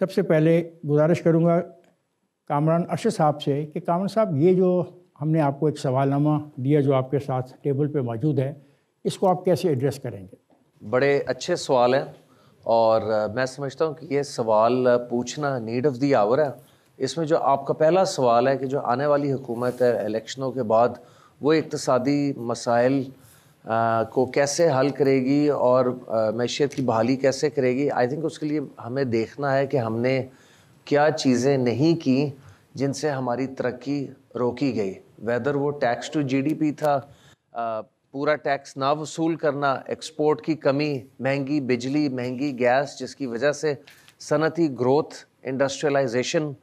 सबसे पहले गुजारिश करूँगा कामरान अरशद साहब से कि कामरान साहब ये जो हमने आपको एक सवालनामा दिया जो आपके साथ टेबल पे मौजूद है इसको आप कैसे एड्रेस करेंगे बड़े अच्छे सवाल हैं और मैं समझता हूँ कि ये सवाल पूछना नीड ऑफ़ दी आवर है इसमें जो आपका पहला सवाल है कि जो आने वाली हुकूमत है इलेक्शनों के बाद वो इकतसादी मसाइल को कैसे हल करेगी और मैशियत की बहाली कैसे करेगी आई थिंक उसके लिए हमें देखना है कि हमने क्या चीज़ें नहीं की जिनसे हमारी तरक्की रोकी गई वेदर वो टैक्स टू जीडीपी था पूरा टैक्स ना वसूल करना एक्सपोर्ट की कमी महंगी बिजली महंगी गैस जिसकी वजह से सनती ग्रोथ इंडस्ट्रियलाइजेशन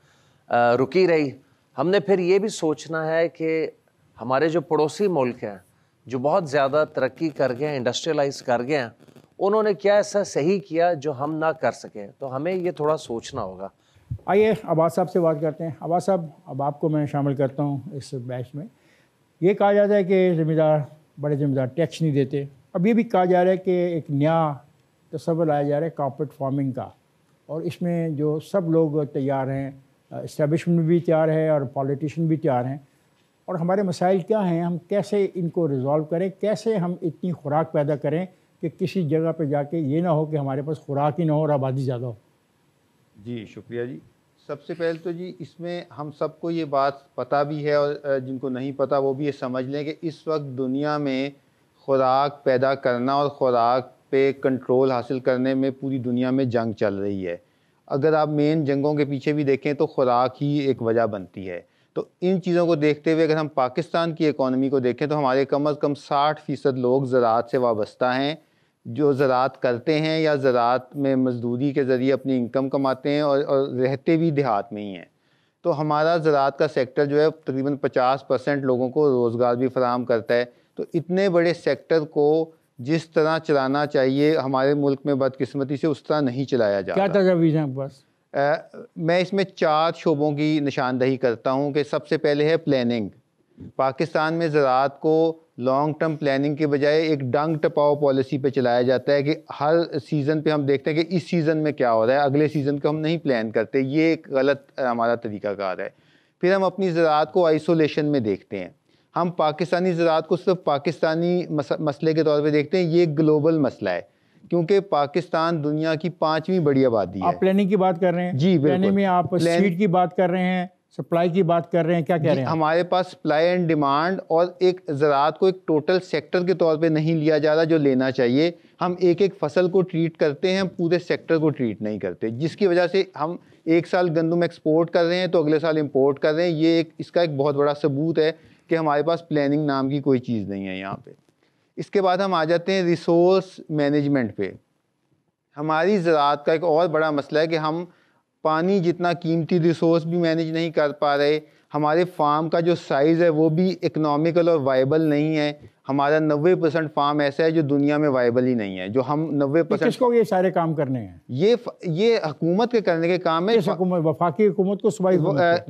रुकी रही हमने फिर ये भी सोचना है कि हमारे जो पड़ोसी मुल्क हैं जो बहुत ज़्यादा तरक्की कर गए हैं इंडस्ट्रियलाइज कर गए हैं उन्होंने क्या ऐसा सही किया जो हम ना कर सकें तो हमें ये थोड़ा सोचना होगा आइए आबाद साहब से बात करते हैं आबाद साहब अब आपको मैं शामिल करता हूँ इस बैच में ये कहा जाता है कि ज़िम्मेदार बड़े ज़िम्मेदार टैक्स नहीं देते अब ये भी कहा जा रहा है कि एक नया तस्वर लाया जा रहा है कॉपरेट फार्मिंग का और इसमें जो सब लोग तैयार हैं इस्टेबलिशमेंट भी तैयार है और पॉलिटिशन भी तैयार हैं और हमारे मसाइल क्या हैं हम कैसे इनको रिज़ॉल्व करें कैसे हम इतनी खुराक पैदा करें कि किसी जगह पे जाके ये ना हो कि हमारे पास खुराक ही ना हो और आबादी ज़्यादा हो जी शुक्रिया जी सबसे पहले तो जी इसमें हम सबको ये बात पता भी है और जिनको नहीं पता वो भी ये समझ लें कि इस वक्त दुनिया में खुराक पैदा करना और ख़ुराक पे कंट्रोल हासिल करने में पूरी दुनिया में जंग चल रही है अगर आप मेन जंगों के पीछे भी देखें तो ख़ुराक ही एक वजह बनती है तो इन चीज़ों को देखते हुए अगर हम पाकिस्तान की इकानमी को देखें तो हमारे कम अज़ कम साठ फ़ीसद लोग ज़रात से वाबस्ता हैं जो ज़रात करते हैं या ज़रात में मजदूरी के ज़रिए अपनी इनकम कमाते हैं और, और रहते भी देहात में ही हैं तो हमारा ज़रात का सेक्टर जो है तकरीबन पचास परसेंट लोगों को रोज़गार भी फराम करता है तो इतने बड़े सेक्टर को जिस तरह चलाना चाहिए हमारे मुल्क में बदकस्मती से उस तरह नहीं चलाया जाता क्या तजावीज़ हैं बस आ, मैं इसमें चार शोबों की निशानदही करता हूँ कि सबसे पहले है प्लानिंग पाकिस्तान में ज़रात को लॉन्ग टर्म प्लानिंग के बजाय एक डंग टपाओ पॉलिसी पे चलाया जाता है कि हर सीज़न पे हम देखते हैं कि इस सीज़न में क्या हो रहा है अगले सीज़न को हम नहीं प्लान करते ये एक गलत हमारा तरीक़ाकार है फिर हम अपनी ज़रात को आइसोलेशन में देखते हैं हम पाकिस्तानी ज़रात को सिर्फ पाकिस्तानी मस, मसले के तौर पर देखते हैं ये ग्लोबल मसला है क्योंकि पाकिस्तान दुनिया की पांचवी बड़ी आबादी है आप प्लानिंग की बात कर रहे हैं जी प्लानिंग में आप प्लेन... की बात कर रहे हैं सप्लाई की बात कर रहे हैं क्या कह रहे हैं हमारे पास सप्लाई एंड डिमांड और एक ज़रात को एक टोटल सेक्टर के तौर पे नहीं लिया जा रहा जो लेना चाहिए हम एक एक फसल को ट्रीट करते हैं पूरे सेक्टर को ट्रीट नहीं करते जिसकी वजह से हम एक साल गंदम एक्सपोर्ट कर रहे हैं तो अगले साल इम्पोर्ट कर रहे हैं ये एक इसका एक बहुत बड़ा सबूत है कि हमारे पास प्लानिंग नाम की कोई चीज़ नहीं है यहाँ पर इसके बाद हम आ जाते हैं रिसोर्स मैनेजमेंट पे हमारी ज़रात का एक और बड़ा मसला है कि हम पानी जितना कीमती रिसोर्स भी मैनेज नहीं कर पा रहे हमारे फार्म का जो साइज़ है वो भी इकनॉमिकल और वाइबल नहीं है हमारा नबे परसेंट फार्म ऐसा है जो दुनिया में वाइबल ही नहीं है जो हम नबे परसेंट किसको ये सारे काम करने हैं ये ये हकूमत के करने के काम है हुकूमत वफाकी हुकूमत को सूबाई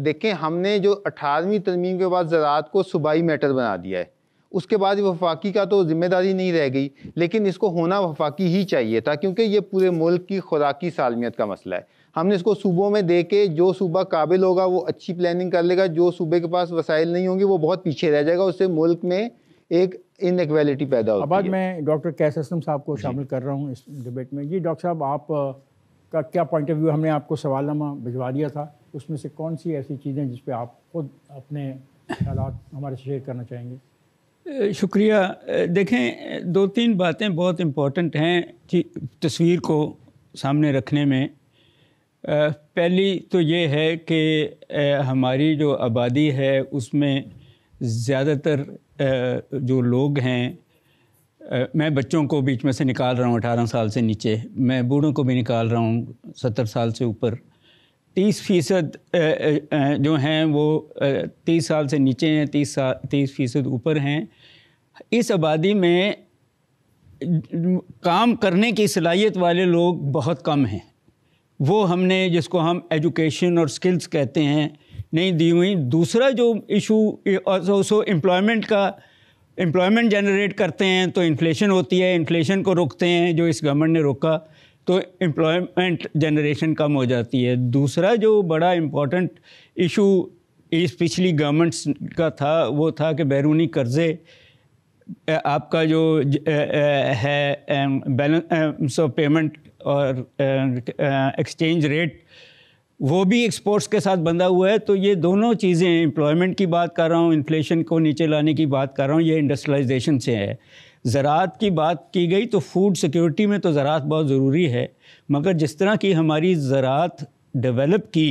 देखें हमने जो अठारहवीं तरमीम के बाद ज़रात को सूबाई मैटर बना दिया है उसके बाद वफाकी का तो ज़िम्मेदारी नहीं रह गई लेकिन इसको होना वफाकी ही चाहिए था क्योंकि ये पूरे मुल्क की खुराकी सालमियत का मसला है हमने इसको सूबों में दे के जो सूबा काबिल होगा वो अच्छी प्लानिंग कर लेगा जो सूबे के पास वसाइल नहीं होंगे वो बहुत पीछे रह जाएगा उससे मुल्क में एक इनकवेलिटी पैदा होगी बाद मैं डॉक्टर कैस साहब को शामिल कर रहा हूँ इस डिबेट में जी डॉक्टर साहब आप का क्या पॉइंट ऑफ व्यू हमने आपको सवालनामा भिजवा दिया था उसमें से कौन सी ऐसी चीज़ें जिस आप खुद अपने ख्याल हमारे शेयर करना चाहेंगे शुक्रिया देखें दो तीन बातें बहुत इम्पोर्टेंट हैं तस्वीर को सामने रखने में पहली तो ये है कि हमारी जो आबादी है उसमें ज़्यादातर जो लोग हैं मैं बच्चों को बीच में से निकाल रहा हूँ अठारह साल से नीचे मैं बूढ़ों को भी निकाल रहा हूँ सत्तर साल से ऊपर तीस फीसद जो हैं वो तीस साल से नीचे हैं तीस साल तीस फीसद ऊपर हैं इस आबादी में काम करने की सलाहियत वाले लोग बहुत कम हैं वो हमने जिसको हम एजुकेशन और स्किल्स कहते हैं नहीं दी हुई दूसरा जो इशू सो एम्प्लॉयमेंट का एम्प्लॉयमेंट जनरेट करते हैं तो इन्फ्लेशन होती है इन्फ्लेशन को रोकते हैं जो इस गवर्नमेंट ने रोका तो एम्प्लॉयमेंट जनरेशन कम हो जाती है दूसरा जो बड़ा इम्पॉर्टेंट इशू इस पिछली गवर्नमेंट्स का था वो था कि बैरूनी कर्ज़े आपका जो है बैलेंस ऑफ पेमेंट और एक्सचेंज रेट वो भी एक्सपोर्ट्स के साथ बंधा हुआ है तो ये दोनों चीज़ें एम्प्लॉयमेंट की बात कर रहा हूँ इन्फ्लेशन को नीचे लाने की बात कर रहा हूँ ये इंडस्ट्रियलाइजेशन से है ज़रात की बात की गई तो फूड सिक्योरिटी में तो ज़रात बहुत ज़रूरी है मगर जिस तरह की हमारी ज़रात डेवलप की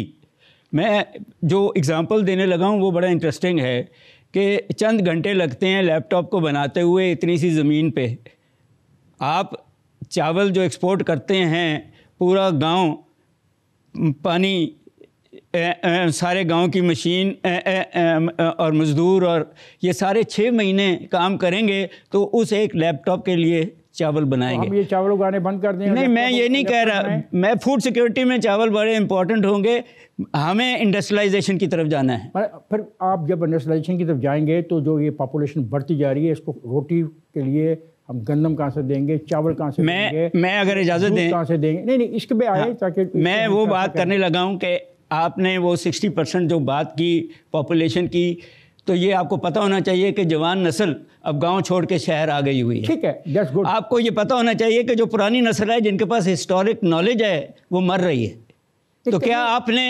मैं जो एग्ज़ाम्पल देने लगा हूँ वो बड़ा इंटरेस्टिंग है कि चंद घंटे लगते हैं लैपटॉप को बनाते हुए इतनी सी ज़मीन पे आप चावल जो एक्सपोर्ट करते हैं पूरा गांव पानी ए, ए, सारे गांव की मशीन ए, और मज़दूर और ये सारे छः महीने काम करेंगे तो उस एक लैपटॉप के लिए चावल तो बनाएंगे तो ये चावल उगाने बंद कर देंगे नहीं मैं तो ये तो नहीं कह रहा मैं फूड सिक्योरिटी में चावल बड़े इंपॉर्टेंट होंगे हमें इंडस्ट्रियलाइजेशन की तरफ जाना है फिर आप जब इंडस्ट्रियलाइजेशन की तरफ जाएंगे तो जो ये पॉपुलेशन बढ़ती जा रही है इसको रोटी के लिए हम गंदम कहाँ से देंगे चावल कहाँ से मैं, देंगे मैं अगर इजाज़त दें कहाँ से देंगे नहीं नहीं इसके पे आए हाँ, ताकि मैं वो बात करने लगा हूँ कि आपने वो सिक्सटी परसेंट जो बात की पॉपुलेशन की तो ये आपको पता होना चाहिए कि जवान नस्ल अब गांव छोड़ के शहर आ गई हुई है ठीक है जस्ट गुड आपको ये पता होना चाहिए कि जो पुरानी नस्ल है जिनके पास हिस्टोरिक नॉलेज है वो मर रही है तो क्या तो आपने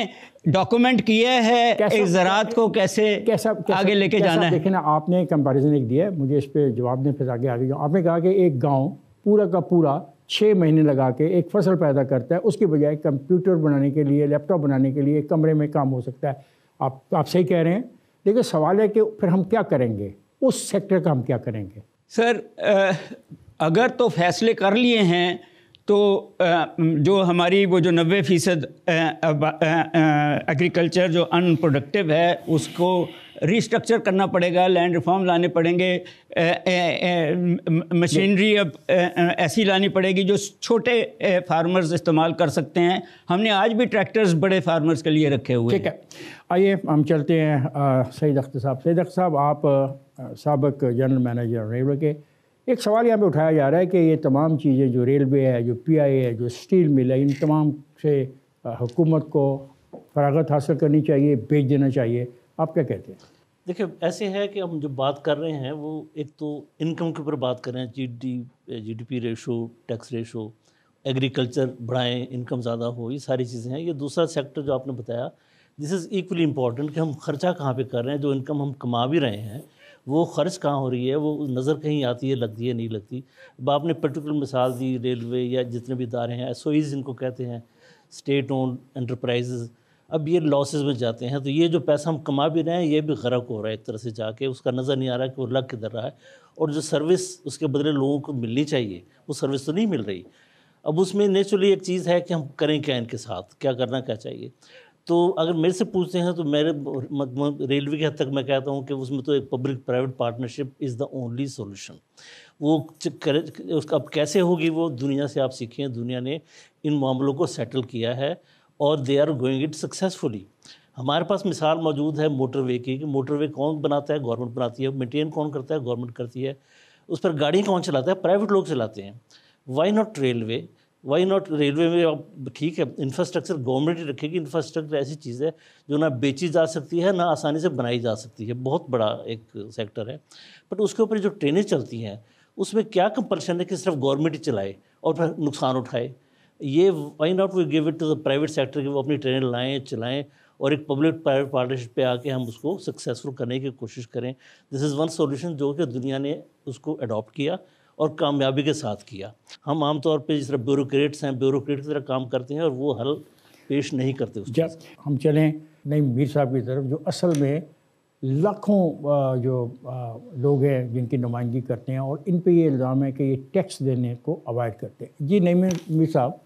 डॉक्यूमेंट किया है एक ज़रात को कैसे कैसा, कैसा आगे लेके जाना है देखिए ना आपने कंपेरिजन एक दिया है मुझे इस पर जवाब दें फिर आगे आगे आपने कहा कि एक गाँव पूरा का पूरा छः महीने लगा के एक फसल पैदा करता है उसके बजाय कंप्यूटर बनाने के लिए लैपटॉप बनाने के लिए कमरे में काम हो सकता है आप आप सही कह रहे हैं लेकिन सवाल है कि फिर हम क्या करेंगे उस सेक्टर का हम क्या करेंगे सर अगर तो फैसले कर लिए हैं तो जो हमारी वो जो नबे फ़ीसद एग्रीकल्चर जो अनप्रोडक्टिव है उसको रीस्ट्रक्चर करना पड़ेगा लैंड रिफॉर्म लाने पड़ेंगे मशीनरी अब ऐसी लानी पड़ेगी जो छोटे फार्मर्स इस्तेमाल कर सकते हैं हमने आज भी ट्रैक्टर्स बड़े फार्मर्स के लिए रखे हुए ठीक है आइए हम चलते हैं सईद अख्तर साहब सईद अख्तर साहब आप सबक जनरल मैनेजर रेलवे के एक सवाल यहाँ पे उठाया जा रहा है कि ये तमाम चीज़ें जो रेलवे है जो पी है जो स्टील मिल है इन तमाम से हुकूमत को फरागत हासिल करनी चाहिए बेच देना चाहिए आप क्या कहते हैं देखिए ऐसे है कि हम जो बात कर रहे हैं वो एक तो इनकम के ऊपर बात कर रहे हैं G D G D P ratio tax ratio agriculture बढ़ाएं इनकम ज़्यादा हो ये सारी चीज़ें हैं ये दूसरा सेक्टर जो आपने बताया दिस इज़ इक्वली इम्पॉर्टेंट कि हम खर्चा कहाँ पे कर रहे हैं जो इनकम हम कमा भी रहे हैं वो खर्च कहाँ हो रही है वो नज़र कहीं आती है लगती है नहीं लगती आपने पर्टिकुलर मिसाल दी रेलवे या जितने भी इदारे हैं एस जिनको कहते हैं स्टेट ओन एंटरप्राइज़ अब ये लॉसेस में जाते हैं तो ये जो पैसा हम कमा भी रहे हैं ये भी गर्क हो रहा है एक तरह से जाके उसका नज़र नहीं आ रहा कि वो लग किधर रहा है और जो सर्विस उसके बदले लोगों को मिलनी चाहिए वो सर्विस तो नहीं मिल रही अब उसमें नेचुरली एक चीज़ है कि हम करें क्या इनके साथ क्या करना क्या चाहिए तो अगर मेरे से पूछते हैं तो मेरे रेलवे के हद तक मैं कहता हूँ कि उसमें तो एक public private partnership is the only solution वो करे उसका अब कैसे होगी वो दुनिया से आप सीखें दुनिया ने इन मामलों को सेटल किया है और they are going it successfully हमारे पास मिसाल मौजूद है मोटरवे की कि मोटरवे कौन बनाता है गवर्नमेंट बनाती है मेंटेन कौन करता है गवर्नमेंट करती है उस पर गाड़ी कौन चलाता है प्राइवेट लोग चलाते हैं why not railway why not railway में अब ठीक है इंफ्रास्ट्रक्चर गवर्नमेंट ही रखेगी इंफ्रास्ट्रक्चर ऐसी चीज़ है जो ना बेची जा सकती है ना आसानी से बनाई जा सकती है बहुत बड़ा एक सेक्टर है बट उसके ऊपर जो ट्रेनें चलती हैं उसमें क्या कंपल्शन है कि सिर्फ गवर्नमेंट ही चलाए और फिर नुकसान उठाए ये why not we give it to the private sector कि वो अपनी ट्रेनें लाएँ चलाएँ और एक पब्लिक प्राइवेट पार्टनरशिप पे आके हम उसको सक्सेसफुल करने की कोशिश करें दिस इज़ वन सॉल्यूशन जो कि दुनिया ने उसको अडॉप्ट किया और कामयाबी के साथ किया हम आमतौर पर जिस तरह ब्यूरोक्रेट्स हैं ब्यूरोक्रेट की तरह काम करते हैं और वो हल पेश नहीं करते उस जब हम चलें नहीं मीर साहब की तरफ जो असल में लाखों जो लोग हैं जिनकी नुमाइंदगी करते हैं और इन पे ये इल्ज़ाम है कि ये टैक्स देने को अवॉइड करते हैं जी नहीं मीर साहब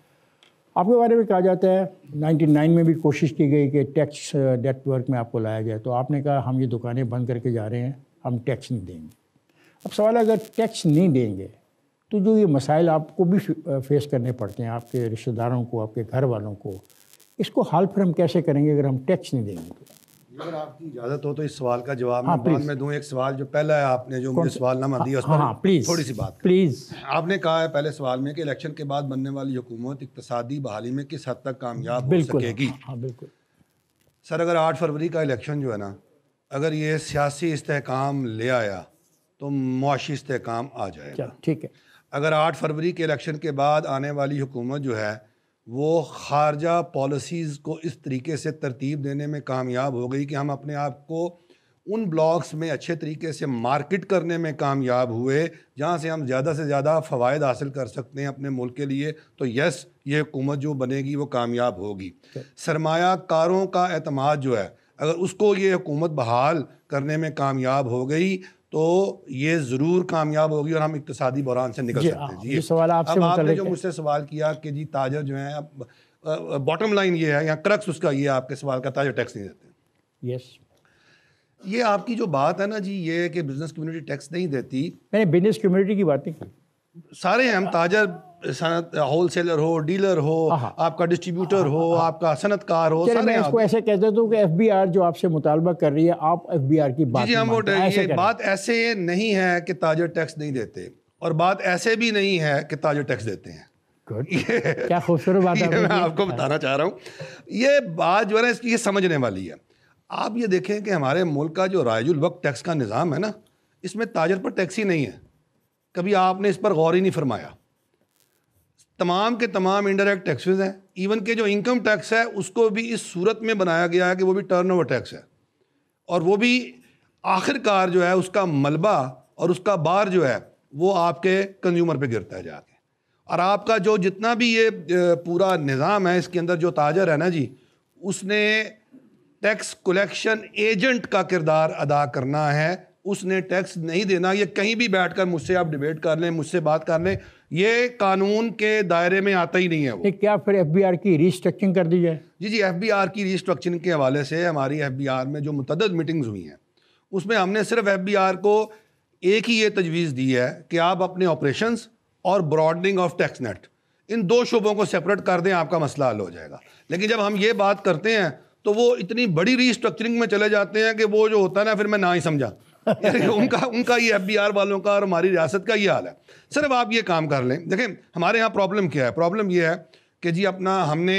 आपके बारे में कहा जाता है 99 में भी कोशिश की गई कि टैक्स नेटवर्क में आपको लाया जाए तो आपने कहा हम ये दुकानें बंद करके जा रहे हैं हम टैक्स नहीं देंगे अब सवाल अगर टैक्स नहीं देंगे तो जो ये मसाइल आपको भी फेस करने पड़ते हैं आपके रिश्तेदारों को आपके घर वालों को इसको हाल फिर हम कैसे करेंगे अगर हम टैक्स नहीं देंगे तो अगर आपकी इजाज़त हो तो इस सवाल का जवाब हाँ, मैं में दूं एक सवाल जो पहला है आपने जो मुझे सवाल नंबर हाँ, दिया उस हाँ, पर हाँ, प्लीज, थोड़ी सी बात प्लीज़ आपने कहा है पहले सवाल में कि इलेक्शन के बाद बनने वाली हुकूमत इकतदी बहाली में किस हद तक कामयाब हो सकेगी हाँ, हाँ, बिल्कुल सर अगर आठ फरवरी का इलेक्शन जो है ना अगर ये सियासी इस्तेकाम ले आया तो मुआशी इसकाम आ जाएगा ठीक है अगर आठ फरवरी के इलेक्शन के बाद आने वाली हुकूमत जो है वो खारजा पॉलिसीज़ को इस तरीके से तरतीब देने में कामयाब हो गई कि हम अपने आप को उन ब्लॉक्स में अच्छे तरीके से मार्केट करने में कामयाब हुए जहाँ से हम ज़्यादा से ज़्यादा फ़वाद हासिल कर सकते हैं अपने मुल्क के लिए तो यस ये हुकूमत जो बनेगी वो कामयाब होगी सरमाकारों का अतमाद जो है अगर उसको ये हुकूमत बहाल करने में कामयाब हो गई तो ये ज़रूर कामयाब होगी और हम इकतसादी बहरान से निकल सकते हैं हाँ, जी सवाल आप अब आपने जो मुझसे सवाल किया कि जी ताजर जो है बॉटम लाइन ये है या क्रक्स उसका ये आपके सवाल का ताजर टैक्स नहीं देते यस ये आपकी जो बात है ना जी ये कि बिज़नेस कम्युनिटी टैक्स नहीं देती मैंने बिज़नेस कम्युनिटी की बात नहीं की सारे हम ताजर सनत होलसेलर हो डीलर हो आपका डिस्ट्रीब्यूटर हो आपका सनतकार हो चले मैं इसको ऐसे कह देता हूँ कि एफ जो आपसे मुतालबा कर रही है आप एफ की बात हम वो ये बात ऐसे नहीं है कि ताजर टैक्स नहीं देते और बात ऐसे भी नहीं है कि ताजर टैक्स देते हैं क्या खूबसूरत बात है मैं आपको हाँ। बताना चाह रहा हूँ ये बात जो है ना इसकी ये समझने वाली है आप ये देखें कि हमारे मुल्क का जो रायजुल वक्त टैक्स का निज़ाम है ना इसमें ताजर पर टैक्स ही नहीं है कभी आपने इस पर गौर ही नहीं फरमाया तमाम के तमाम इंडायरेक्ट टैक्सेस हैं इवन के जो इनकम टैक्स है उसको भी इस सूरत में बनाया गया है कि वो भी टर्नओवर टैक्स है और वो भी आखिरकार जो है उसका मलबा और उसका बार जो है वो आपके कंज्यूमर पे गिरता है जाके और आपका जो जितना भी ये पूरा निज़ाम है इसके अंदर जो ताजर है ना जी उसने टैक्स कलेक्शन एजेंट का किरदार अदा करना है उसने टैक्स नहीं देना ये कहीं भी बैठकर मुझसे आप डिबेट कर लें मुझसे बात कर लें ये कानून के दायरे में आता ही नहीं है वो क्या फिर एफ की रिस्ट्रक्चरिंग कर दी जाए जी जी एफ की रिस्ट्रक्चरिंग के हवाले से हमारी एफ में जो मुतद मीटिंग्स हुई हैं उसमें हमने सिर्फ एफ को एक ही ये तजवीज़ दी है कि आप अपने ऑपरेशन और ब्रॉडनिंग ऑफ टैक्स नेट इन दो शोबों को सेपरेट कर दें आपका मसला हल हो जाएगा लेकिन जब हम ये बात करते हैं तो वो इतनी बड़ी रीस्ट्रक्चरिंग में चले जाते हैं कि वो जो होता है ना फिर मैं ना ही समझा उनका उनका ये एफ वालों का और हमारी रियासत का ये हाल है सर अब आप ये काम कर लें देखें हमारे यहाँ प्रॉब्लम क्या है प्रॉब्लम ये है कि जी अपना हमने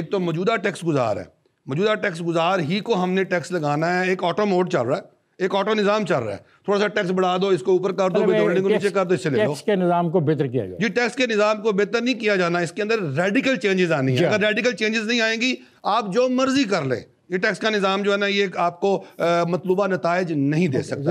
एक तो मौजूदा टैक्स गुजार है मौजूदा टैक्स गुजार ही को हमने टैक्स लगाना है एक ऑटो मोड चल रहा है एक ऑटो निज़ाम चल रहा है थोड़ा सा टैक्स बढ़ा दो इसको ऊपर कर दो बिल्डिंग को नीचे कर दो इससे ले लो के निज़ाम को बेहतर किया जाए जी टैक्स के निज़ाम को बेहतर नहीं किया जाना इसके अंदर रेडिकल चेंजेस आनी है अगर रेडिकल चेंजेस नहीं आएंगी आप जो मर्जी कर लें ये टैक्स का निज़ाम जो है ना ये आपको मतलूबा नतज नहीं दे सकता